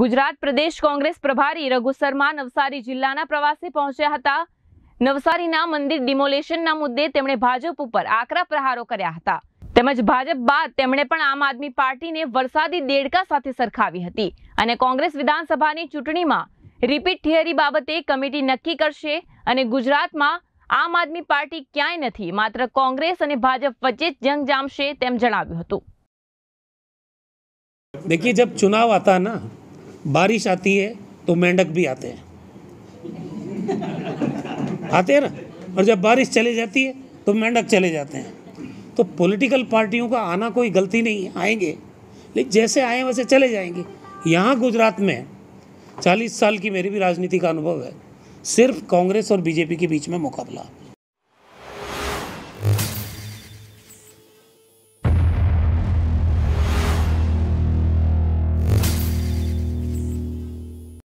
ગુજરાત પ્રદેશ કોંગ્રેસ પ્રભારી રઘુ શર્મા નવસારી જિલ્લાના પ્રવાસે પહોંચ્યા હતા નવસારીના મંદિર ડિમોલેશનના મુદ્દે તેમણે ભાજપ ઉપર આકરા પ્રહારો કર્યા હતા તેમજ ભાજપ બાદ તેમણે પણ આમ આદમી પાર્ટીને વરસાદી દેડકા સાથે સરખાવી હતી અને કોંગ્રેસ વિધાનસભાની ચૂંટણીમાં રિપીટ થિયરી બાબતે કમિટી નક્કી કરશે અને ગુજરાતમાં આમ આદમી પાર્ટી ક્યાંય નથી માત્ર કોંગ્રેસ અને ભાજપ વચ્ચે જ જંગ જામશે તેમ જણાવ્યું હતું देखिए जब चुनाव आता है बारिश आती है तो मेंढक भी आते हैं आते हैं ना और जब बारिश चली जाती है तो मेंढक चले जाते हैं तो पॉलिटिकल पार्टियों का आना कोई गलती नहीं है आएंगे लेकिन जैसे आए वैसे चले जाएंगे यहाँ गुजरात में चालीस साल की मेरी भी राजनीति का अनुभव है सिर्फ कांग्रेस और बीजेपी के बीच में मुकाबला